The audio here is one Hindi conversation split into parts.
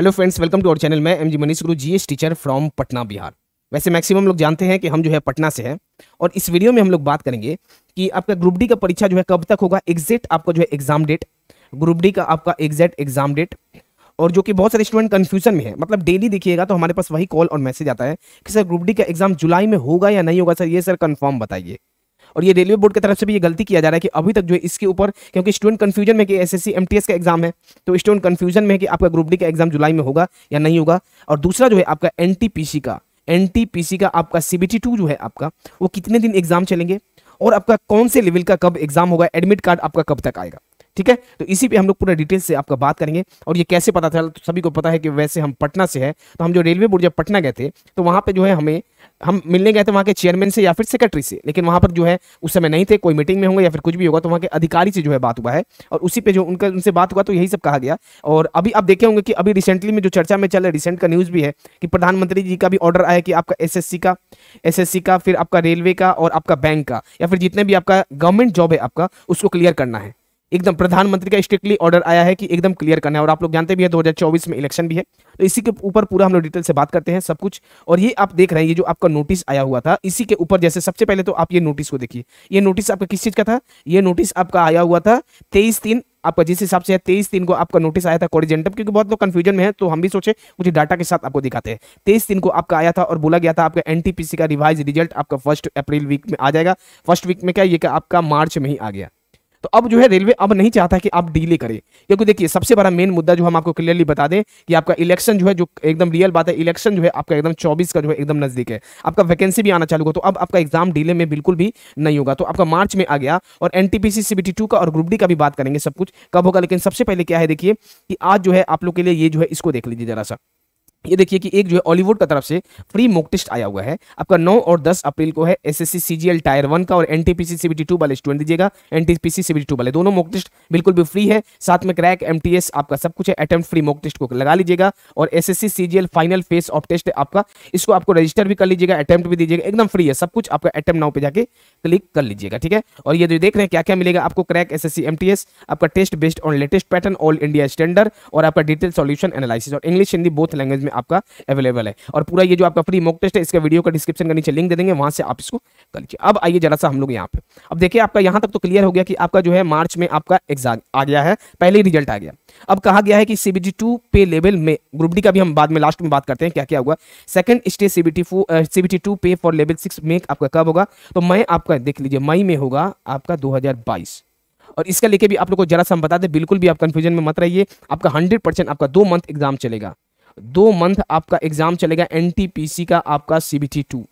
hello friends welcome to our channel मैं MG Manish Guru GS teacher from Patna Bihar वैसे मैक्सिमम लोग जानते हैं कि हम जो है पटना से हैं और इस वीडियो में हम लोग बात करेंगे कि आपका ग्रुप डी का परीक्षा जो है कब तक होगा एग्जैक्ट आपका जो है एग्जाम डेट ग्रुप डी का आपका एग्जैक्ट एग्जाम डेट और जो कि बहुत सारे स्टूडेंट कन्फ्यूजन में है मतलब डेली देखिएगा तो हमारे पास वही कॉल और मैसेज आता है कि सर ग्रुप डी का एग्जाम जुलाई में होगा या नहीं होगा सर ये सर कन्फर्म बताइए और ये रेलवे बोर्ड की तरफ से भी ये गलती किया जा रहा है कि अभी तक जो है इसके ऊपर क्योंकि स्टूडेंट कन्फ्यूजन में कि एस एस का एग्जाम है तो स्टूडेंट कन्फ्यूजन में है कि आपका ग्रुप डी का एग्जाम जुलाई में होगा या नहीं होगा और दूसरा जो है आपका एन का एन का आपका सी जो है आपका वो कितने दिन एग्जाम चलेंगे और आपका कौन से लेवल का कब एग्जाम होगा एडमिट कार्ड आपका कब तक आएगा ठीक है तो इसी पे हम लोग पूरा डिटेल से आपका बात करेंगे और ये कैसे पता चला तो सभी को पता है कि वैसे हम पटना से है तो हम जो रेलवे बोर्ड जब पटना गए थे तो वहाँ पर जो है हमें हम मिलने गए थे वहाँ के चेयरमैन से या फिर सेक्रेटरी से लेकिन वहाँ पर जो है उस समय नहीं थे कोई मीटिंग में होंगे या फिर कुछ भी होगा तो वहाँ के अधिकारी से जो है बात हुआ है और उसी पे जो उनका उनसे बात हुआ तो यही सब कहा गया और अभी आप देखे होंगे कि अभी रिसेंटली में जो चर्चा में चल रहा है रिसेंट का न्यूज़ भी है कि प्रधानमंत्री जी का भी ऑर्डर आया कि आपका एस का एस का फिर आपका रेलवे का और आपका बैंक का या फिर जितने भी आपका गवर्नमेंट जॉब है आपका उसको क्लियर करना है एकदम प्रधानमंत्री का स्ट्रिक्टली ऑर्डर आया है कि एकदम क्लियर करना है और आप लोग जानते भी हैं 2024 में इलेक्शन भी है तो इसी के ऊपर पूरा हम लोग डिटेल से बात करते हैं सब कुछ और ये आप देख रहे हैं ये जो आपका नोटिस आया हुआ था इसी के ऊपर जैसे सबसे पहले तो आप ये नोटिस को देखिए ये नोटिस आपका किस चीज़ का था ये नोटिस आपका आया हुआ था तेईस तीन आपका जिस हिसाब से तेईस दिन को आपका नोटिस आया था कॉरिजेंटम क्योंकि बहुत लोग कंफ्यूजन में है तो हम भी सोचे कुछ डाटा के साथ आपको दिखाते हैं तेईस दिन को आपका आया था और बोला गया था आपका एनटीपीसी का रिवाइज रिजल्ट आपका फर्स्ट अप्रैल वीक में आ जाएगा फर्स्ट वीक में क्या ये आपका मार्च में ही आ गया तो अब जो है रेलवे अब नहीं चाहता कि आप डीले करें क्योंकि देखिए सबसे बड़ा मेन मुद्दा जो हम आपको क्लियरली बता दें कि आपका इलेक्शन जो है जो एकदम रियल बात है इलेक्शन जो है आपका एकदम चौबीस का जो है एकदम नजदीक है आपका वैकेंसी भी आना चालू होगा तो अब आपका एग्जाम डीले में बिल्कुल भी नहीं होगा तो आपका मार्च में आ गया और एन टी टू का और ग्रुप डी का भी बात करेंगे सब कुछ कब होगा लेकिन सबसे पहले क्या है देखिए कि आज जो है आप लोग के लिए ये जो है इसको देख लीजिए जरा सा ये देखिए कि एक जो है ऑलीवुड का तरफ से फ्री मोक टेस्ट आया हुआ है आपका 9 और 10 अप्रैल को है एसएससी सीजीएल टायर वन का और एनटीपीसी सीबीटी टू वाले स्टूडेंट दीजिएगा एनटीपीसी सीबीटी टू वाले दोनों मोक टेस्ट बिल्कुल भी फ्री है साथ में क्रैक एमटीएस आपका सब कुछ है अटेम्प्ट फ्री मोक टेस्ट को लगा लीजिएगा और C CGL final phase of test है आपका इसको आपको रजिस्टर भी कर लीजिएगा अटेम्प्ट भी दीजिएगा एकदम फ्री है सब कुछ आपका अटेम्प्ट नाउ पे जाके क्लिक कर लीजिएगा ठीक है और ये जो देख रहे हैं क्या क्या मिलेगा आपको क्रैक एस एस आपका test based on latest pattern all India standard और आपका डिटेल सोल्यूशन एनालिसिस और इंग्लिश हिंदी बोथ लैंग्वेज में में आपका अवेलेबल है और पूरा ये जो आपका फ्री मॉक टेस्ट है इसका वीडियो का डिस्क्रिप्शन का नीचे लिंक दे देंगे वहां से आप इसको कर लीजिए अब आइए जरा सा हम लोग यहाँ पे अब देखिए आपका यहाँ तक तो क्लियर हो गया कि आपका जो है मार्च में आपका एग्जाम आ गया है पहले ही रिजल्ट आ गया अब कहा गया है कि सीबीटी टू पे लेवल में ग्रुप डी का भी हम बाद में लास्ट में बात करते हैं क्या क्या होगा second stage CBT four CBT two pay for level six में आपका कब होगा तो मैं आपका देख लीजिए मई में होगा आपका 2022 और इसका लेके भी आप लोगों को जरा सा हम बता दें बिल्कुल भी आप कंफ्यूजन में मत रहिए आपका हंड्रेड परसेंट आपका दो मंथ एग्जाम चलेगा दो मंथ आपका एग्जाम चलेगा एन का आपका सीबीटी टू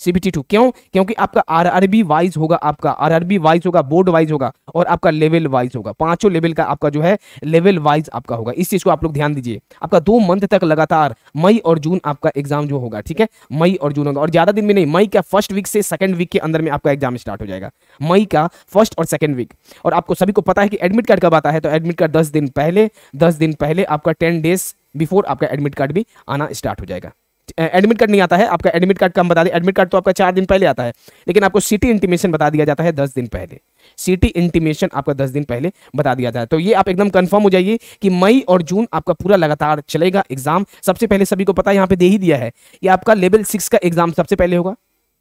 सीबीटी टू क्यों क्योंकि आपका आरआरबी वाइज होगा आपका आरआरबी वाइज होगा बोर्ड वाइज होगा और आपका लेवल वाइज होगा पांचों लेवल का आपका जो है लेवल वाइज आपका होगा इस चीज को आप लोग ध्यान दीजिए आपका दो मंथ तक लगातार मई और जून आपका एग्जाम जो होगा ठीक है मई और जून होगा और ज्यादा दिन में नहीं मई का फर्स्ट वीक से सेकंड वीक के अंदर में आपका एग्जाम स्टार्ट हो जाएगा मई का फर्स्ट और सेकंड वीक और आपको सभी को पता है कि एडमिट कार्ड कब आता है तो एडमिट कार्ड दस दिन पहले दस दिन पहले आपका टेन डेज बिफोर आपका एडमिट कार्ड भी आना स्टार्ट हो जाएगा एडमिट कार्ड नहीं आता है आपका एडमिट कार्ड कम बता दें एडमिट कार्ड तो आपका चार दिन पहले आता है लेकिन आपको सिटी इंटीमेशन बता दिया जाता है दस दिन पहले सिटी इंटीमेशन आपका दस दिन पहले बता दिया जाता है तो ये आप एकदम कंफर्म हो जाइए कि मई और जून आपका पूरा लगातार चलेगा एग्जाम सबसे पहले सभी को पता है यहाँ पे दे ही दिया है ये आपका लेवल सिक्स का एग्जाम सबसे पहले होगा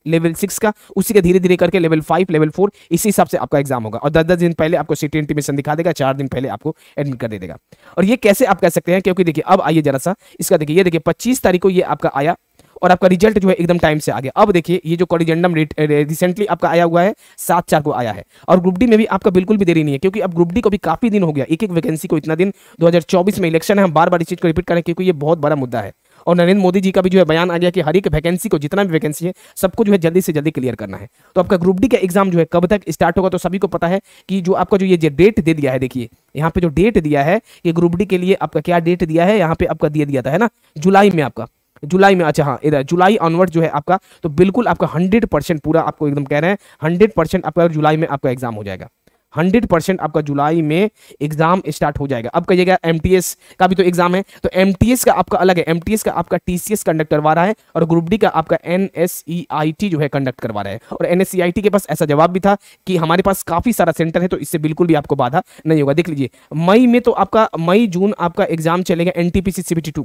लेवल सिक्स का उसी के धीरे धीरे करके लेवल फाइव लेवल फोर इसी हिसाब से आपका एग्जाम होगा और दस दस दिन पहले आपको सीटी इंटीमेशन दिखा देगा चार दिन पहले आपको एडमिट कर दे देगा और ये कैसे आप कह सकते हैं क्योंकि देखिए अब आइए जरा सा इसका देखिए ये देखिए पच्चीस तारीख को ये आपका आया और आपका रिजल्ट जो है एकदम टाइम से आ गया अब देखिए ये जो कॉरिजेंडम रिसेंटली आपका आया हुआ है सात चार को आया है और ग्रुप डी में भी आपका बिल्कुल भी देरी नहीं है क्योंकि अब ग्रुप डी को भी काफी दिन हो गया एक एक वैकेंसी को इतना दिन 2024 में इलेक्शन है हम बार बार इस चीज को रिपीट करें क्योंकि ये बहुत बड़ा मुद्दा है और नरेंद्र मोदी जी का भी जो है बयान आ गया कि हर एक वैकेंसी को जितना भी वैकेंसी है सबको जो है जल्दी से जल्दी क्लियर करना है तो आपका ग्रुप डी का एग्जाम जो है कब तक स्टार्ट होगा तो सभी को पता है कि जो आपका जो ये डेट दे दिया है देखिए यहाँ पे जो डेट दिया है ये ग्रुप डी के लिए आपका क्या डेट दिया है यहाँ पे आपका दिया दिया था है ना जुलाई में आपका जुलाई में अच्छा हाँ इधर जुलाई ऑनवर्ड जो है आपका तो बिल्कुल आपका हंड्रेड परसेंट पूरा आपको एकदम कह रहे हैं हंड्रेड परसेंट आपका जुलाई में आपका एग्जाम हो जाएगा हंड्रेड परसेंट आपका जुलाई में एग्जाम स्टार्ट हो जाएगा अब कहिएगा एम टी एस का भी तो एग्जाम है तो एम टी एस का आपका अलग है एम टी एस का आपका टी कंडक्ट करवा रहा है और ग्रुप डी का आपका N S E I T जो है कंडक्ट करवा रहा है और एन एस आई टी के पास ऐसा जवाब भी था कि हमारे पास काफी सारा सेंटर है तो इससे बिल्कुल भी आपको बाधा नहीं होगा देख लीजिए मई में तो आपका मई जून आपका एग्जाम चलेगा एन टी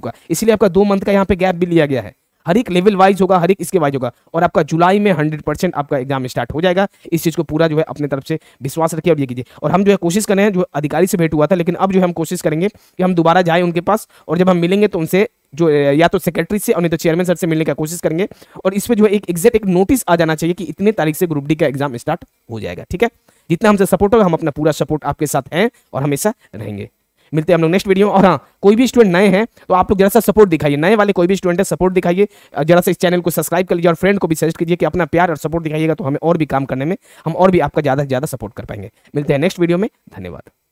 का इसलिए आपका दो मंथ का यहाँ पे गैप भी लिया गया है हर एक लेवल वाइज होगा हर एक इसके वाइज होगा और आपका जुलाई में हंड्रेड परसेंट आपका एग्जाम स्टार्ट हो जाएगा इस चीज़ को पूरा जो है अपने तरफ से विश्वास रखिए और ये कीजिए और हम जो है कोशिश करें हैं जो अधिकारी से भेंट हुआ था लेकिन अब जो है हम कोशिश करेंगे कि हम दोबारा जाएँ उनके पास और जब हम मिलेंगे तो उनसे जो या तो सेक्रेटरी से और नहीं तो चेयरमैन सर से मिलने का कोशिश करेंगे और इस पर जो है एक एग्जैक्ट एक नोटिस आ जाना चाहिए कि इतने तारीख से ग्रुप डी का एग्जाम स्टार्ट हो जाएगा ठीक है जितना हमसे सपोर्ट होगा हम अपना पूरा सपोर्ट आपके साथ हैं और हमेशा रहेंगे मिलते हैं हम लोग नेक्स्ट वीडियो और हाँ कोई भी स्टूडेंट नए हैं तो आप लोग जरा सा सपोर्ट दिखाइए नए वाले कोई भी स्टूडेंट है सपोर्ट दिखाइए जरा सा इस चैनल को सब्सक्राइब कर लीजिए और फ्रेंड को भी सजेस्ट कीजिए कि अपना प्यार और सपोर्ट दिखाइएगा तो हमें और भी काम करने में हम और भी आपका ज़्यादा से ज़्यादा सपोर्ट कर पाएंगे मिलते हैं नेक्स्ट वीडियो में धन्यवाद